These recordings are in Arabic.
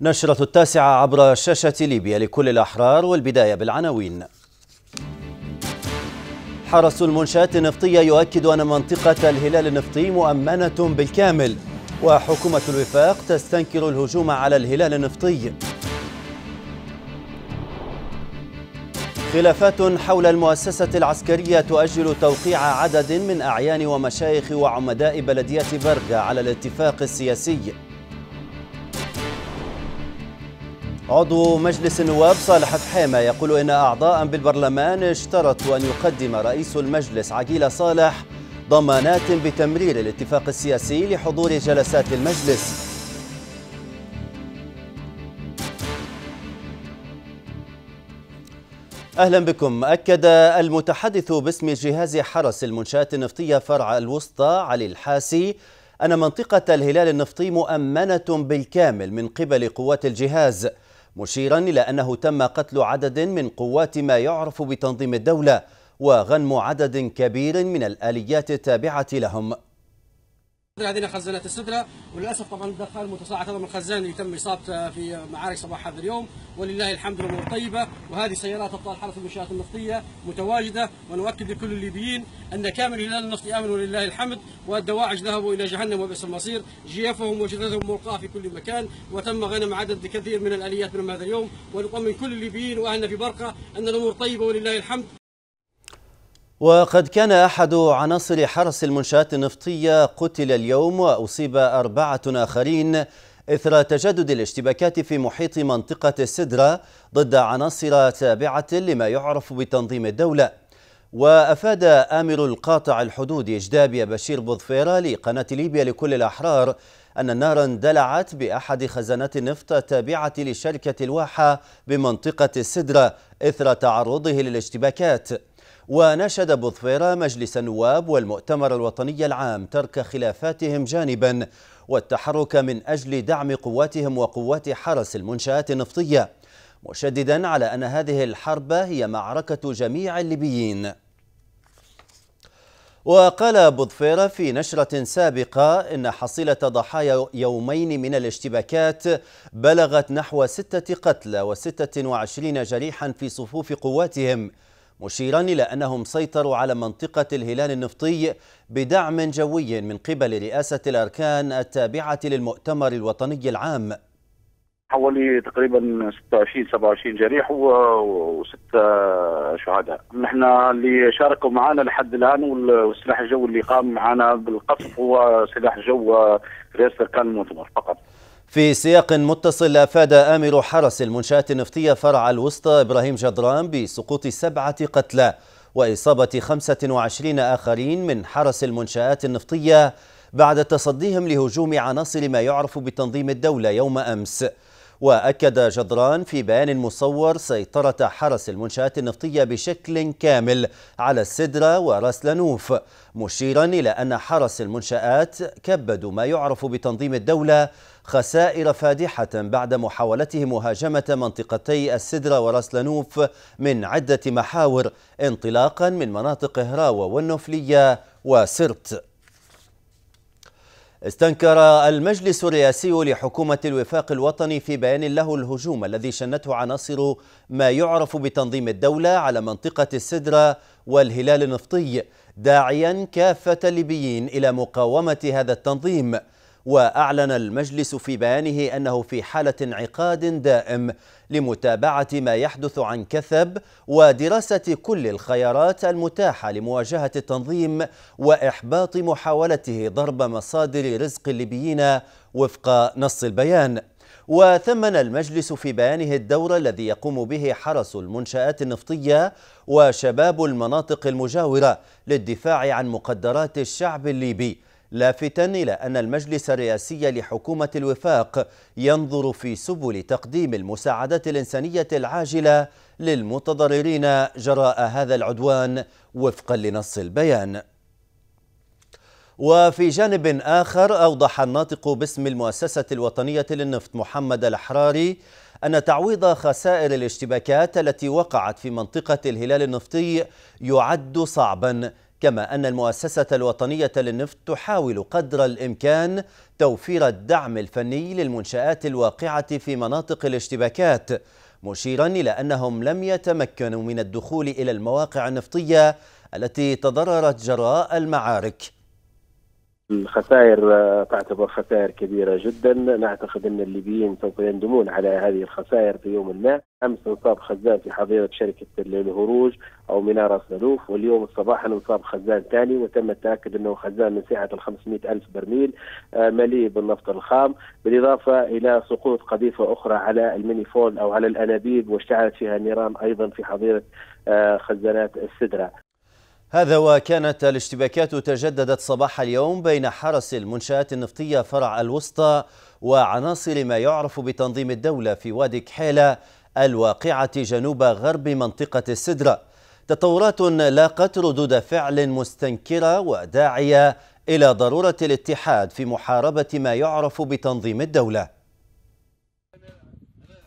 نشرة التاسعة عبر شاشة ليبيا لكل الأحرار والبداية بالعناوين حرس المنشآت النفطية يؤكد أن منطقة الهلال النفطي مؤمنة بالكامل وحكومة الوفاق تستنكر الهجوم على الهلال النفطي خلافات حول المؤسسة العسكرية تؤجل توقيع عدد من أعيان ومشايخ وعمداء بلدية برغة على الاتفاق السياسي عضو مجلس النواب صالح فحيمة يقول إن أعضاء بالبرلمان اشترطوا أن يقدم رئيس المجلس عقيل صالح ضمانات بتمرير الاتفاق السياسي لحضور جلسات المجلس أهلا بكم أكد المتحدث باسم جهاز حرس المنشآت النفطية فرع الوسطى علي الحاسي أن منطقة الهلال النفطي مؤمنة بالكامل من قبل قوات الجهاز مشيرا إلى أنه تم قتل عدد من قوات ما يعرف بتنظيم الدولة وغنم عدد كبير من الآليات التابعة لهم هذه خزانات السدرة وللأسف طبعا الدخان المتصاعد هذا من الخزان اللي تم إصابته آه، في معارك صباح هذا اليوم ولله الحمد الأمور طيبة وهذه سيارات أبطال حرس المنشآت النفطية متواجدة ونؤكد لكل الليبيين أن كامل هلال النفطي آمن ولله الحمد والدواعش ذهبوا إلى جهنم وبئس المصير جيفهم وجثثهم ملقاة في كل مكان وتم غنم عدد كثير من الآليات من هذا اليوم ونطمن كل الليبيين وأهلنا في برقة أن الأمور طيبة ولله الحمد وقد كان أحد عناصر حرس المنشآت النفطية قتل اليوم وأصيب أربعة آخرين إثر تجدد الاشتباكات في محيط منطقة السدرة ضد عناصر تابعة لما يعرف بتنظيم الدولة وأفاد آمر القاطع الحدود إجدابي بشير بوظفيرة لقناة ليبيا لكل الأحرار أن النار اندلعت بأحد خزانات النفط التابعة لشركة الواحة بمنطقة السدرة إثر تعرضه للاشتباكات وناشد بوظفيرة مجلس النواب والمؤتمر الوطني العام ترك خلافاتهم جانبا والتحرك من أجل دعم قواتهم وقوات حرس المنشآت النفطية مشددا على أن هذه الحرب هي معركة جميع الليبيين وقال بوظفيرة في نشرة سابقة إن حصيلة ضحايا يومين من الاشتباكات بلغت نحو ستة قتلى وستة وعشرين جريحا في صفوف قواتهم مشيرا إلى أنهم سيطروا على منطقة الهلال النفطي بدعم جوي من قبل رئاسة الأركان التابعة للمؤتمر الوطني العام حوالي تقريبا 26 27 جريح وستة شهداء نحن اللي شاركوا معنا لحد الان والسلاح الجو اللي قام معنا بالقصف هو سلاح جو رئاسه كان المؤتمر فقط في سياق متصل أفاد آمر حرس المنشآت النفطية فرع الوسطى إبراهيم جدران بسقوط سبعة قتلى وإصابة 25 آخرين من حرس المنشآت النفطية بعد تصديهم لهجوم عناصر ما يعرف بتنظيم الدولة يوم أمس وأكد جدران في بيان مصور سيطرة حرس المنشآت النفطية بشكل كامل على السدرة وراس لانوف مشيرا إلى أن حرس المنشآت كبدوا ما يعرف بتنظيم الدولة خسائر فادحة بعد محاولته مهاجمة منطقتي السدرة وراس لانوف من عدة محاور انطلاقا من مناطق هراوة والنفلية وسرت استنكر المجلس الرئاسي لحكومة الوفاق الوطني في بيان له الهجوم الذي شنته عناصر ما يعرف بتنظيم الدولة على منطقة السدرة والهلال النفطي داعيا كافة الليبيين إلى مقاومة هذا التنظيم وأعلن المجلس في بيانه أنه في حالة انعقاد دائم لمتابعة ما يحدث عن كثب ودراسة كل الخيارات المتاحة لمواجهة التنظيم وإحباط محاولته ضرب مصادر رزق الليبيين وفق نص البيان وثمن المجلس في بيانه الدور الذي يقوم به حرس المنشآت النفطية وشباب المناطق المجاورة للدفاع عن مقدرات الشعب الليبي لافتا إلى أن المجلس الرئاسي لحكومة الوفاق ينظر في سبل تقديم المساعدات الإنسانية العاجلة للمتضررين جراء هذا العدوان وفقا لنص البيان وفي جانب آخر أوضح الناطق باسم المؤسسة الوطنية للنفط محمد الحراري أن تعويض خسائر الاشتباكات التي وقعت في منطقة الهلال النفطي يعد صعباً كما أن المؤسسة الوطنية للنفط تحاول قدر الإمكان توفير الدعم الفني للمنشآت الواقعة في مناطق الاشتباكات مشيرا إلى أنهم لم يتمكنوا من الدخول إلى المواقع النفطية التي تضررت جراء المعارك الخسائر آه، تعتبر خسائر كبيره جدا نعتقد ان الليبيين سوف يندمون على هذه الخسائر في يوم ما امس انصاب خزان في حظيره شركه الهروج او مناره سلوف واليوم الصباح انصاب خزان ثاني وتم التاكد انه خزان من سعه ال 500 الف برميل آه، مليء بالنفط الخام بالاضافه الى سقوط قذيفه اخرى على المينيفول او على الانابيب واشتعلت فيها النيران ايضا في حظيره آه، خزانات السدره هذا وكانت الاشتباكات تجددت صباح اليوم بين حرس المنشآت النفطية فرع الوسطى وعناصر ما يعرف بتنظيم الدولة في وادي كحيلة الواقعة جنوب غرب منطقة السدرة تطورات لاقت ردود فعل مستنكرة وداعية إلى ضرورة الاتحاد في محاربة ما يعرف بتنظيم الدولة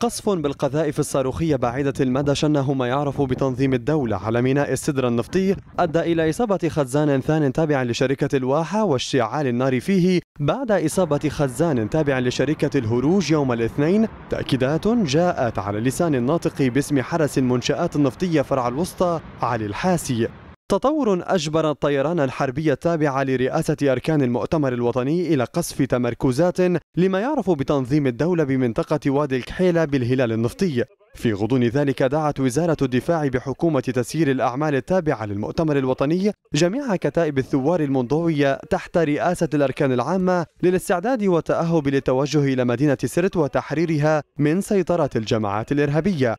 قصف بالقذائف الصاروخية بعيدة المدى شنه ما يعرف بتنظيم الدولة على ميناء السدر النفطي أدى إلى إصابة خزان ثان تابع لشركة الواحة واشتعال النار فيه بعد إصابة خزان تابع لشركة الهروج يوم الاثنين تأكيدات جاءت على لسان الناطق باسم حرس المنشآت النفطية فرع الوسطى علي الحاسي تطور أجبر الطيران الحربي التابع لرئاسة أركان المؤتمر الوطني إلى قصف تمركزات لما يعرف بتنظيم الدولة بمنطقة وادي الكحيلة بالهلال النفطي في غضون ذلك دعت وزارة الدفاع بحكومة تسيير الأعمال التابعة للمؤتمر الوطني جميع كتائب الثوار المنضوية تحت رئاسة الأركان العامة للاستعداد والتأهب للتوجه إلى مدينة سرت وتحريرها من سيطرة الجماعات الإرهابية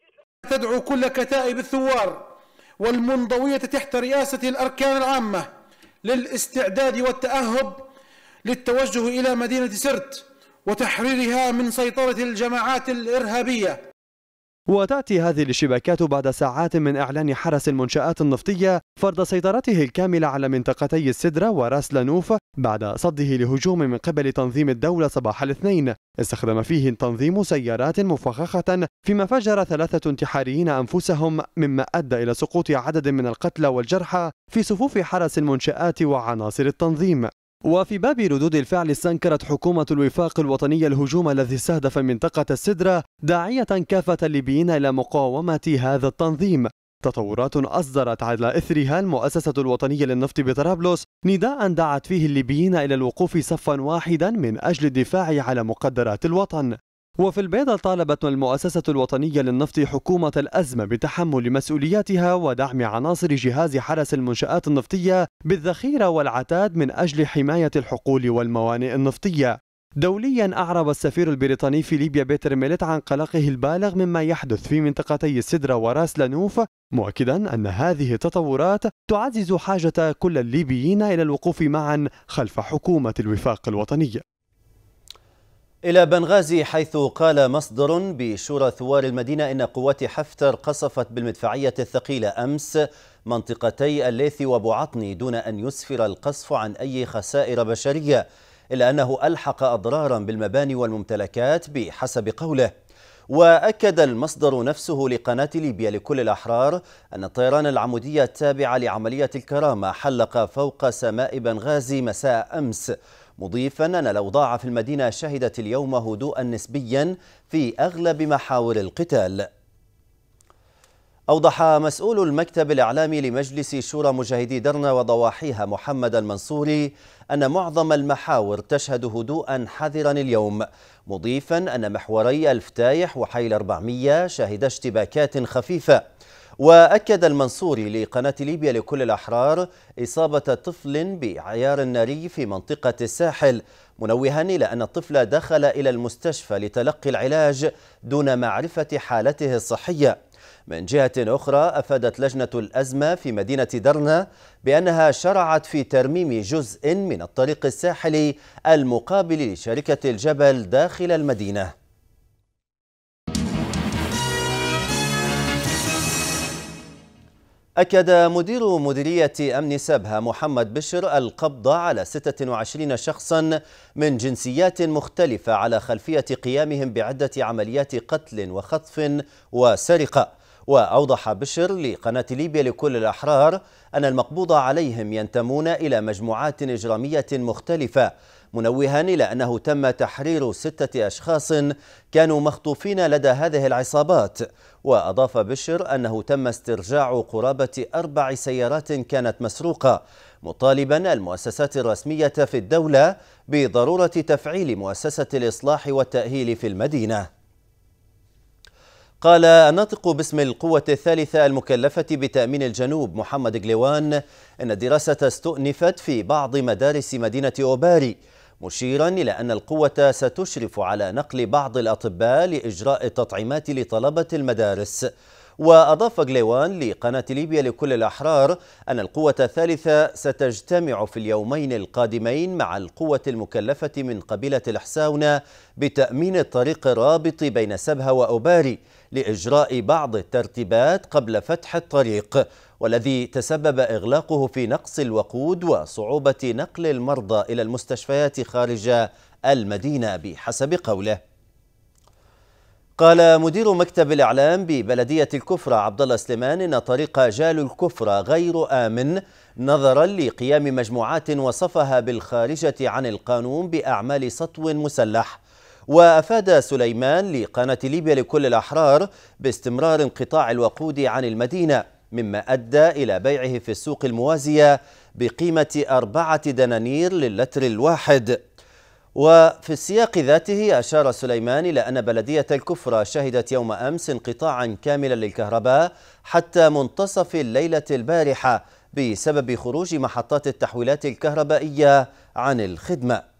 تدعو كل كتائب الثوار والمنضوية تحت رئاسة الأركان العامة للاستعداد والتأهب للتوجه إلى مدينة سرت وتحريرها من سيطرة الجماعات الإرهابية وتأتي هذه الاشتباكات بعد ساعات من إعلان حرس المنشآت النفطية فرض سيطرته الكاملة على منطقتي السدرة وراس لانوف بعد صده لهجوم من قبل تنظيم الدولة صباح الاثنين استخدم فيه التنظيم سيارات مفخخة فيما فجر ثلاثة انتحاريين أنفسهم مما أدى إلى سقوط عدد من القتلى والجرحى في صفوف حرس المنشآت وعناصر التنظيم وفي باب ردود الفعل استنكرت حكومة الوفاق الوطني الهجوم الذي استهدف منطقة السدرة داعية كافة الليبيين إلى مقاومة هذا التنظيم تطورات أصدرت على إثرها المؤسسة الوطنية للنفط بطرابلس نداء دعت فيه الليبيين إلى الوقوف صفا واحدا من أجل الدفاع على مقدرات الوطن وفي البيضة طالبت المؤسسة الوطنية للنفط حكومة الأزمة بتحمل مسؤولياتها ودعم عناصر جهاز حرس المنشآت النفطية بالذخيرة والعتاد من أجل حماية الحقول والموانئ النفطية دوليا أعرب السفير البريطاني في ليبيا بيتر ميلت عن قلقه البالغ مما يحدث في منطقتي السدرة وراس لانوف مؤكدا أن هذه التطورات تعزز حاجة كل الليبيين إلى الوقوف معا خلف حكومة الوفاق الوطني إلى بنغازي حيث قال مصدر بشورى ثوار المدينة إن قوات حفتر قصفت بالمدفعية الثقيلة أمس منطقتي الليث وبعطني دون أن يسفر القصف عن أي خسائر بشرية إلا أنه ألحق أضرارا بالمباني والممتلكات بحسب قوله وأكد المصدر نفسه لقناة ليبيا لكل الأحرار أن الطيران العمودي التابع لعملية الكرامة حلق فوق سماء بنغازي مساء أمس مضيفا أن الأوضاع في المدينة شهدت اليوم هدوءا نسبيا في أغلب محاور القتال أوضح مسؤول المكتب الإعلامي لمجلس شورى مجاهدي درنا وضواحيها محمد المنصوري أن معظم المحاور تشهد هدوءا حذرا اليوم مضيفا أن محوري الفتايح وحي الأربعمية شهد اشتباكات خفيفة وأكد المنصوري لقناة ليبيا لكل الأحرار إصابة طفل بعيار ناري في منطقة الساحل منوها إلى أن الطفل دخل إلى المستشفى لتلقي العلاج دون معرفة حالته الصحية من جهة أخرى أفادت لجنة الأزمة في مدينة درنا بأنها شرعت في ترميم جزء من الطريق الساحلي المقابل لشركة الجبل داخل المدينة أكد مدير مديرية أمن سبها محمد بشر القبض على 26 شخصا من جنسيات مختلفة على خلفية قيامهم بعدة عمليات قتل وخطف وسرقة وأوضح بشر لقناة ليبيا لكل الأحرار أن المقبوض عليهم ينتمون إلى مجموعات إجرامية مختلفة منوها إلى أنه تم تحرير ستة أشخاص كانوا مخطوفين لدى هذه العصابات وأضاف بشر أنه تم استرجاع قرابة أربع سيارات كانت مسروقة مطالبا المؤسسات الرسمية في الدولة بضرورة تفعيل مؤسسة الإصلاح والتأهيل في المدينة قال الناطق باسم القوة الثالثة المكلفة بتأمين الجنوب محمد قليوان أن الدراسة استؤنفت في بعض مدارس مدينة أوباري مشيرا إلى أن القوة ستشرف على نقل بعض الأطباء لإجراء التطعيمات لطلبة المدارس وأضاف غليوان لقناة ليبيا لكل الأحرار أن القوة الثالثة ستجتمع في اليومين القادمين مع القوة المكلفة من قبيلة الحساونة بتأمين الطريق الرابط بين سبها وأوباري لإجراء بعض الترتيبات قبل فتح الطريق والذي تسبب إغلاقه في نقص الوقود وصعوبة نقل المرضى إلى المستشفيات خارج المدينة بحسب قوله قال مدير مكتب الإعلام ببلدية الكفرة عبد الله سليمان إن طريق جال الكفرة غير آمن نظرا لقيام مجموعات وصفها بالخارجة عن القانون بأعمال سطو مسلح وأفاد سليمان لقناة ليبيا لكل الأحرار باستمرار انقطاع الوقود عن المدينة مما أدى إلى بيعه في السوق الموازية بقيمة أربعة دنانير للتر الواحد وفي السياق ذاته أشار سليمان إلى أن بلدية الكفرة شهدت يوم أمس انقطاعا كاملا للكهرباء حتى منتصف الليلة البارحة بسبب خروج محطات التحويلات الكهربائية عن الخدمة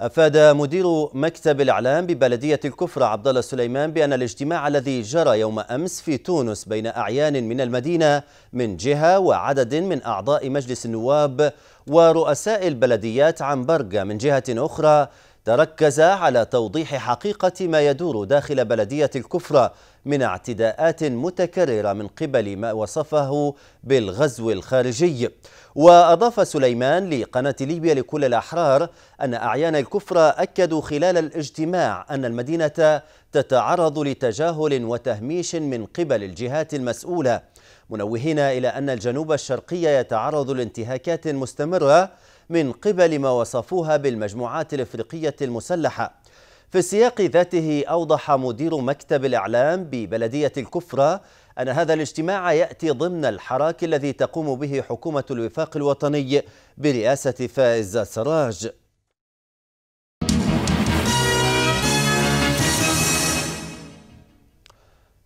أفاد مدير مكتب الإعلام ببلدية الكفرة عبد الله سليمان بأن الاجتماع الذي جرى يوم أمس في تونس بين أعيان من المدينة من جهة وعدد من أعضاء مجلس النواب ورؤساء البلديات عن برقة من جهة أخرى تركز على توضيح حقيقة ما يدور داخل بلدية الكفرة من اعتداءات متكررة من قبل ما وصفه بالغزو الخارجي وأضاف سليمان لقناة ليبيا لكل الأحرار أن أعيان الكفرة أكدوا خلال الاجتماع أن المدينة تتعرض لتجاهل وتهميش من قبل الجهات المسؤولة منوهين إلى أن الجنوب الشرقي يتعرض لانتهاكات مستمرة من قبل ما وصفوها بالمجموعات الإفريقية المسلحة في السياق ذاته أوضح مدير مكتب الإعلام ببلدية الكفرة أن هذا الاجتماع يأتي ضمن الحراك الذي تقوم به حكومة الوفاق الوطني برئاسة فائز سراج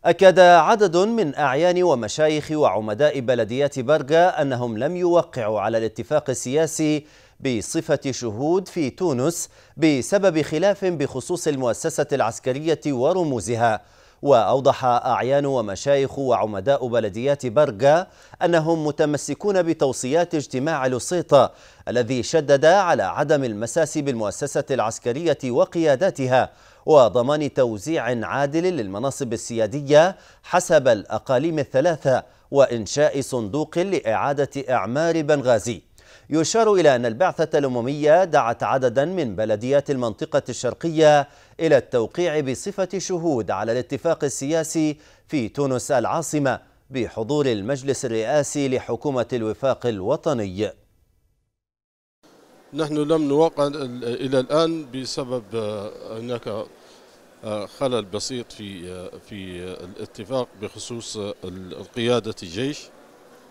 أكد عدد من أعيان ومشايخ وعمداء بلديات برقة أنهم لم يوقعوا على الاتفاق السياسي بصفة شهود في تونس بسبب خلاف بخصوص المؤسسة العسكرية ورموزها وأوضح أعيان ومشايخ وعمداء بلديات برقة أنهم متمسكون بتوصيات اجتماع لسيطة الذي شدد على عدم المساس بالمؤسسة العسكرية وقياداتها وضمان توزيع عادل للمناصب السيادية حسب الأقاليم الثلاثة وإنشاء صندوق لإعادة إعمار بنغازي يشار إلى أن البعثة الأممية دعت عددا من بلديات المنطقة الشرقية إلى التوقيع بصفة شهود على الاتفاق السياسي في تونس العاصمة بحضور المجلس الرئاسي لحكومة الوفاق الوطني نحن لم نوقع إلى الآن بسبب آه، هناك آه، خلل بسيط في آه، في الاتفاق بخصوص قيادة الجيش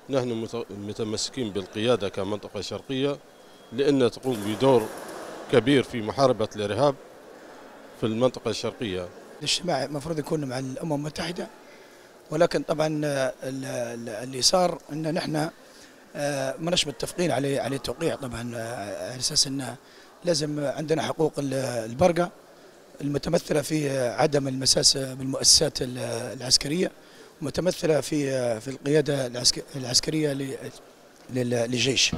نحن متمسكين بالقيادة كمنطقة شرقية لأنها تقوم بدور كبير في محاربة الإرهاب في المنطقة الشرقية الاجتماع المفروض يكون مع الأمم المتحدة ولكن طبعا اللي صار أن نحن آه، مناش متفقين على على التوقيع طبعا آه، على اساس ان لازم عندنا حقوق البرقه المتمثله في عدم المساس بالمؤسسات العسكريه متمثله في في القياده العسكريه للجيش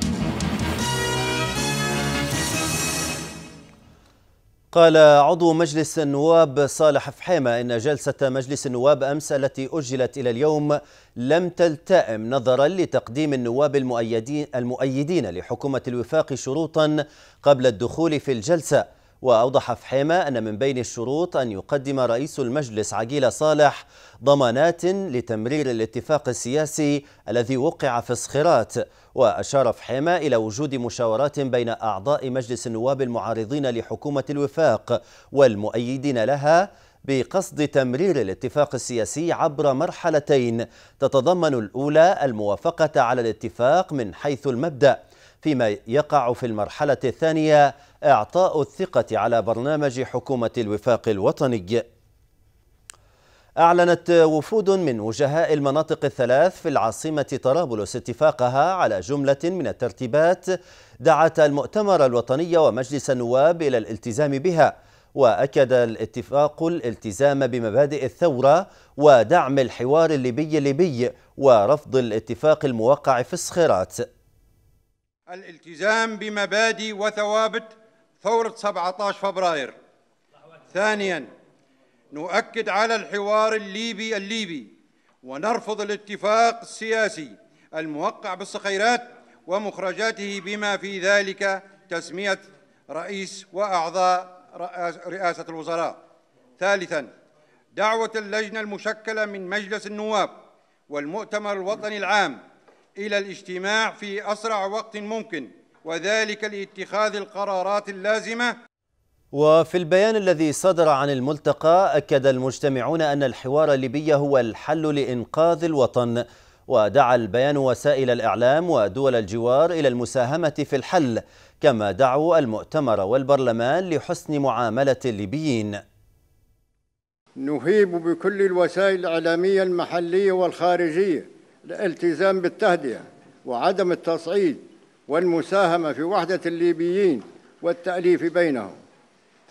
قال عضو مجلس النواب صالح فحيمة إن جلسة مجلس النواب أمس التي أجلت إلى اليوم لم تلتئم نظرا لتقديم النواب المؤيدين, المؤيدين لحكومة الوفاق شروطا قبل الدخول في الجلسة وأوضح فحيمة أن من بين الشروط أن يقدم رئيس المجلس عقيل صالح ضمانات لتمرير الاتفاق السياسي الذي وقع في الصخرات وأشار فحيمة إلى وجود مشاورات بين أعضاء مجلس النواب المعارضين لحكومة الوفاق والمؤيدين لها بقصد تمرير الاتفاق السياسي عبر مرحلتين تتضمن الأولى الموافقة على الاتفاق من حيث المبدأ فيما يقع في المرحلة الثانية إعطاء الثقة على برنامج حكومة الوفاق الوطني أعلنت وفود من وجهاء المناطق الثلاث في العاصمة طرابلس اتفاقها على جملة من الترتيبات دعت المؤتمر الوطني ومجلس النواب إلى الالتزام بها وأكد الاتفاق الالتزام بمبادئ الثورة ودعم الحوار الليبي الليبي ورفض الاتفاق الموقع في الصخيرات الالتزام بمبادئ وثوابت ثورة 17 فبراير ثانيا نؤكد على الحوار الليبي الليبي ونرفض الاتفاق السياسي الموقع بالصخيرات ومخرجاته بما في ذلك تسمية رئيس وأعضاء رئاسة الوزراء ثالثا دعوة اللجنة المشكلة من مجلس النواب والمؤتمر الوطني العام إلى الاجتماع في أسرع وقت ممكن وذلك لاتخاذ القرارات اللازمة وفي البيان الذي صدر عن الملتقى أكد المجتمعون أن الحوار الليبي هو الحل لإنقاذ الوطن ودعا البيان وسائل الإعلام ودول الجوار إلى المساهمة في الحل كما دعوا المؤتمر والبرلمان لحسن معاملة الليبيين نهيب بكل الوسائل الإعلامية المحلية والخارجية الالتزام بالتهدئة وعدم التصعيد والمساهمة في وحدة الليبيين والتأليف بينهم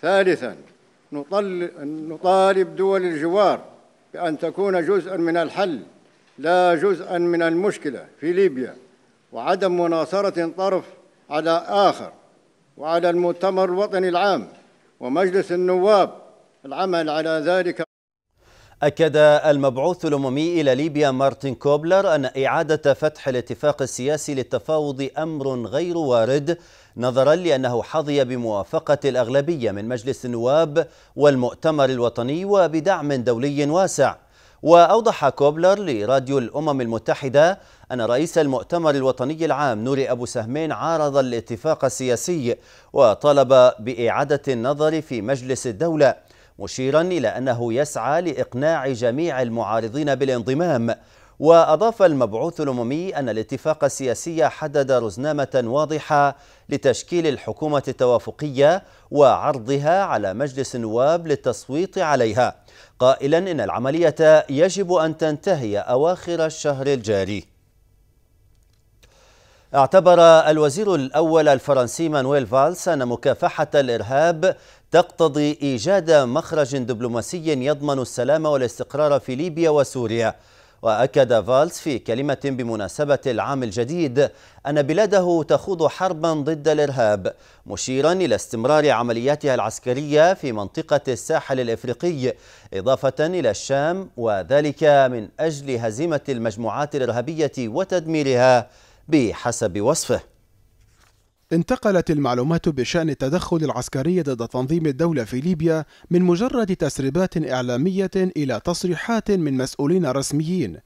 ثالثا نطالب دول الجوار بأن تكون جزءا من الحل لا جزءا من المشكلة في ليبيا وعدم مناصرة طرف على آخر وعلى المؤتمر الوطني العام ومجلس النواب العمل على ذلك أكد المبعوث الأممي إلى ليبيا مارتن كوبلر أن إعادة فتح الاتفاق السياسي للتفاوض أمر غير وارد نظرا لأنه حظي بموافقة الأغلبية من مجلس النواب والمؤتمر الوطني وبدعم دولي واسع وأوضح كوبلر لراديو الأمم المتحدة أن رئيس المؤتمر الوطني العام نوري أبو سهمين عارض الاتفاق السياسي وطلب بإعادة النظر في مجلس الدولة مشيرا إلى أنه يسعى لإقناع جميع المعارضين بالانضمام وأضاف المبعوث الأممي أن الاتفاق السياسي حدد رزنامة واضحة لتشكيل الحكومة التوافقية وعرضها على مجلس النواب للتصويت عليها قائلا إن العملية يجب أن تنتهي أواخر الشهر الجاري اعتبر الوزير الأول الفرنسي مانويل فالس أن مكافحة الإرهاب تقتضي إيجاد مخرج دبلوماسي يضمن السلام والاستقرار في ليبيا وسوريا وأكد فالز في كلمة بمناسبة العام الجديد أن بلاده تخوض حربا ضد الإرهاب مشيرا إلى استمرار عملياتها العسكرية في منطقة الساحل الإفريقي إضافة إلى الشام وذلك من أجل هزيمة المجموعات الإرهابية وتدميرها بحسب وصفه انتقلت المعلومات بشأن التدخل العسكري ضد تنظيم الدولة في ليبيا من مجرد تسريبات إعلامية إلى تصريحات من مسؤولين رسميين.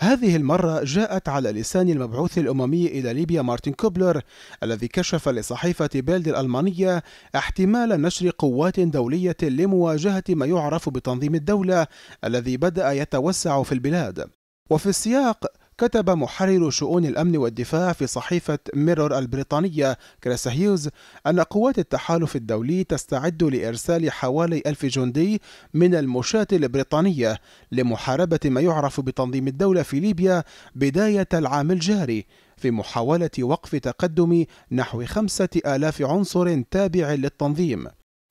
هذه المرة جاءت على لسان المبعوث الأممي إلى ليبيا مارتن كوبلر الذي كشف لصحيفة بيلد الألمانية احتمال نشر قوات دولية لمواجهة ما يعرف بتنظيم الدولة الذي بدأ يتوسع في البلاد. وفي السياق كتب محرر شؤون الأمن والدفاع في صحيفة ميرور البريطانية كريس هيوز أن قوات التحالف الدولي تستعد لإرسال حوالي ألف جندي من المشاة البريطانية لمحاربة ما يعرف بتنظيم الدولة في ليبيا بداية العام الجاري في محاولة وقف تقدم نحو خمسة آلاف عنصر تابع للتنظيم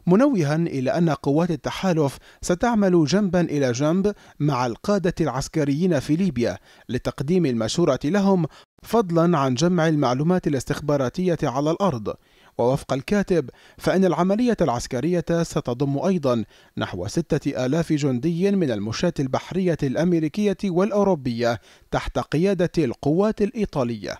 منوها إلى أن قوات التحالف ستعمل جنبا إلى جنب مع القادة العسكريين في ليبيا لتقديم المشورة لهم فضلا عن جمع المعلومات الاستخباراتية على الأرض ووفق الكاتب فإن العملية العسكرية ستضم أيضا نحو ستة آلاف جندي من المشاة البحرية الأمريكية والأوروبية تحت قيادة القوات الإيطالية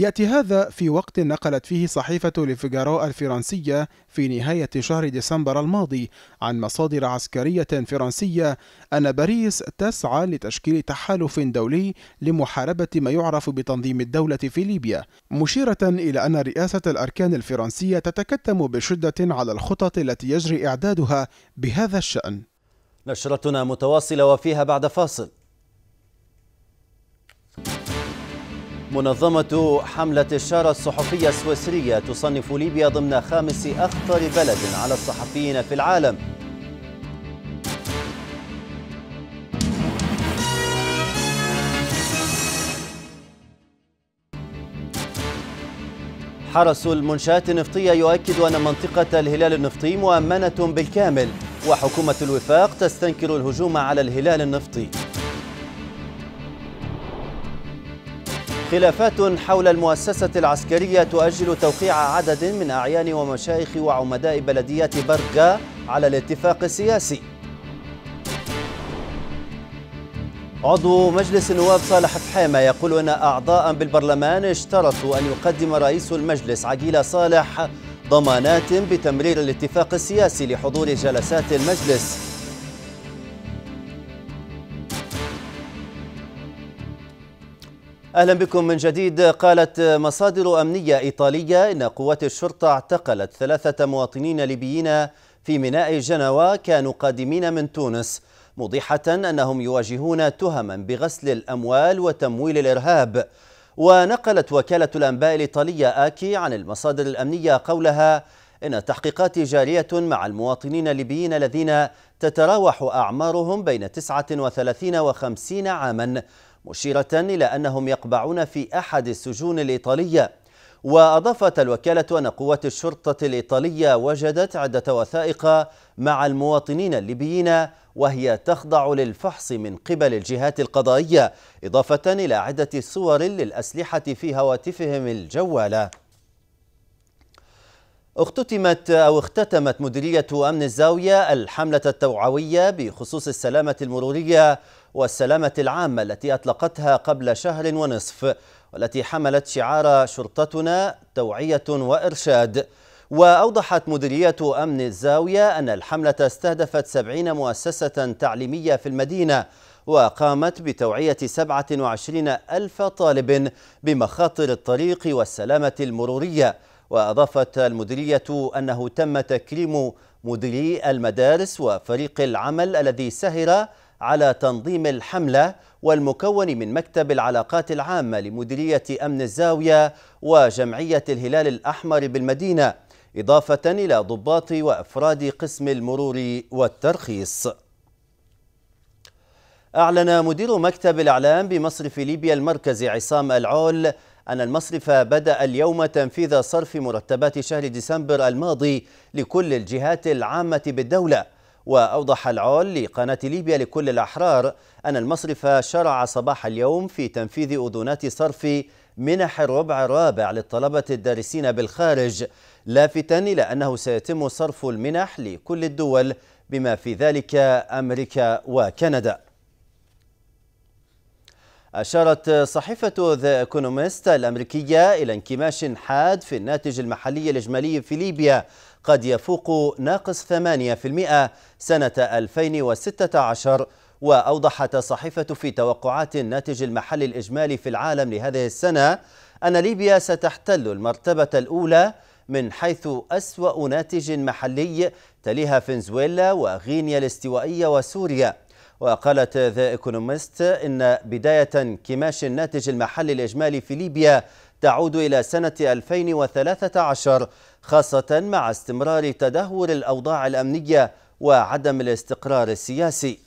يأتي هذا في وقت نقلت فيه صحيفة لفيجارو الفرنسية في نهاية شهر ديسمبر الماضي عن مصادر عسكرية فرنسية أن باريس تسعى لتشكيل تحالف دولي لمحاربة ما يعرف بتنظيم الدولة في ليبيا، مشيرة إلى أن رئاسة الأركان الفرنسية تتكتم بشدة على الخطط التي يجري إعدادها بهذا الشأن. نشرتنا متواصلة وفيها بعد فاصل. منظمة حملة الشارة الصحفية السويسرية تصنف ليبيا ضمن خامس أخطر بلد على الصحفيين في العالم حرس المنشآت النفطية يؤكد أن منطقة الهلال النفطي مؤمنة بالكامل وحكومة الوفاق تستنكر الهجوم على الهلال النفطي خلافات حول المؤسسة العسكرية تؤجل توقيع عدد من أعيان ومشايخ وعمداء بلديات برقة على الاتفاق السياسي عضو مجلس النواب صالح فحيمة يقول أن أعضاء بالبرلمان اشترطوا أن يقدم رئيس المجلس عقيل صالح ضمانات بتمرير الاتفاق السياسي لحضور جلسات المجلس أهلا بكم من جديد قالت مصادر أمنية إيطالية إن قوات الشرطة اعتقلت ثلاثة مواطنين ليبيين في ميناء جنوا كانوا قادمين من تونس مضيحة أنهم يواجهون تهما بغسل الأموال وتمويل الإرهاب ونقلت وكالة الأنباء الإيطالية آكي عن المصادر الأمنية قولها إن التحقيقات جارية مع المواطنين الليبيين الذين تتراوح أعمارهم بين 39 و50 عاماً مشيرة إلى أنهم يقبعون في أحد السجون الإيطالية وأضافت الوكالة أن قوات الشرطة الإيطالية وجدت عدة وثائق مع المواطنين الليبيين وهي تخضع للفحص من قبل الجهات القضائية إضافة إلى عدة صور للأسلحة في هواتفهم الجوالة اختتمت أو اختتمت مديرية أمن الزاوية الحملة التوعوية بخصوص السلامة المرورية والسلامة العامة التي أطلقتها قبل شهر ونصف والتي حملت شعار شرطتنا توعية وإرشاد وأوضحت مديرية أمن الزاوية أن الحملة استهدفت 70 مؤسسة تعليمية في المدينة وقامت بتوعية 27 ألف طالب بمخاطر الطريق والسلامة المرورية وأضافت المديرية أنه تم تكريم مديري المدارس وفريق العمل الذي سهر على تنظيم الحملة والمكون من مكتب العلاقات العامة لمديرية أمن الزاوية وجمعية الهلال الأحمر بالمدينة إضافة إلى ضباط وأفراد قسم المرور والترخيص أعلن مدير مكتب الإعلام بمصرف ليبيا المركزي عصام العول أن المصرف بدأ اليوم تنفيذ صرف مرتبات شهر ديسمبر الماضي لكل الجهات العامة بالدولة وأوضح العول لقناة ليبيا لكل الأحرار أن المصرف شرع صباح اليوم في تنفيذ أذونات صرف منح الربع الرابع للطلبة الدارسين بالخارج لافتا إلى أنه سيتم صرف المنح لكل الدول بما في ذلك أمريكا وكندا أشارت صحيفة ذا ايكونومست الأمريكية إلى انكماش حاد في الناتج المحلي الإجمالي في ليبيا قد يفوق ناقص 8% سنة 2016 وأوضحت الصحيفة في توقعات الناتج المحلي الإجمالي في العالم لهذه السنة أن ليبيا ستحتل المرتبة الأولى من حيث أسوأ ناتج محلي تليها فنزويلا وغينيا الاستوائية وسوريا وقالت ذا ايكونومست إن بداية انكماش الناتج المحلي الإجمالي في ليبيا تعود إلى سنة 2013 خاصة مع استمرار تدهور الأوضاع الأمنية وعدم الاستقرار السياسي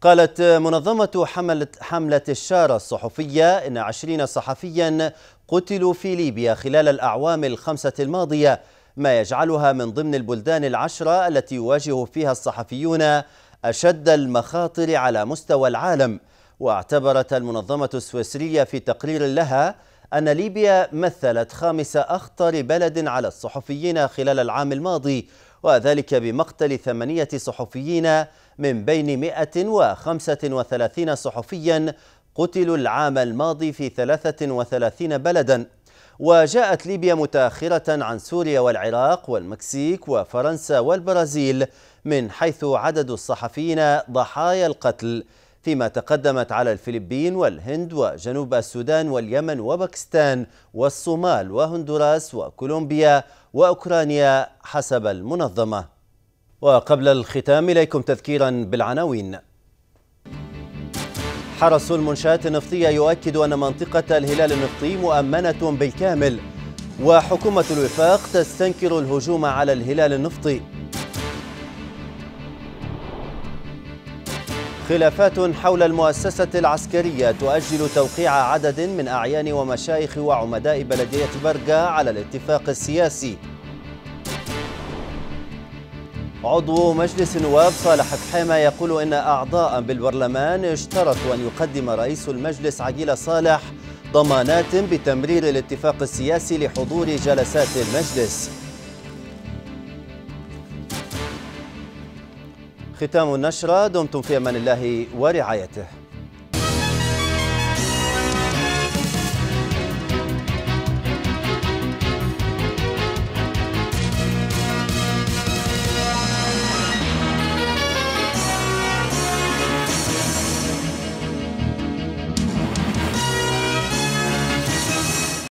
قالت منظمة حملة, حملة الشارة الصحفية إن عشرين صحفيا قتلوا في ليبيا خلال الأعوام الخمسة الماضية ما يجعلها من ضمن البلدان العشرة التي يواجه فيها الصحفيون أشد المخاطر على مستوى العالم واعتبرت المنظمة السويسرية في تقرير لها أن ليبيا مثلت خامس أخطر بلد على الصحفيين خلال العام الماضي وذلك بمقتل ثمانية صحفيين من بين 135 صحفيا قتلوا العام الماضي في 33 بلدا وجاءت ليبيا متاخرة عن سوريا والعراق والمكسيك وفرنسا والبرازيل من حيث عدد الصحفيين ضحايا القتل فيما تقدمت على الفلبين والهند وجنوب السودان واليمن وباكستان والصومال وهندوراس وكولومبيا وأوكرانيا حسب المنظمة وقبل الختام إليكم تذكيرا بالعناوين حرس المنشآت النفطية يؤكد أن منطقة الهلال النفطي مؤمنة بالكامل وحكومة الوفاق تستنكر الهجوم على الهلال النفطي خلافات حول المؤسسة العسكرية تؤجل توقيع عدد من أعيان ومشايخ وعمداء بلدية برقة على الاتفاق السياسي عضو مجلس النواب صالح حيمة يقول إن أعضاء بالبرلمان اشترطوا أن يقدم رئيس المجلس عقيل صالح ضمانات بتمرير الاتفاق السياسي لحضور جلسات المجلس ختام النشرة دمتم في أمان الله ورعايته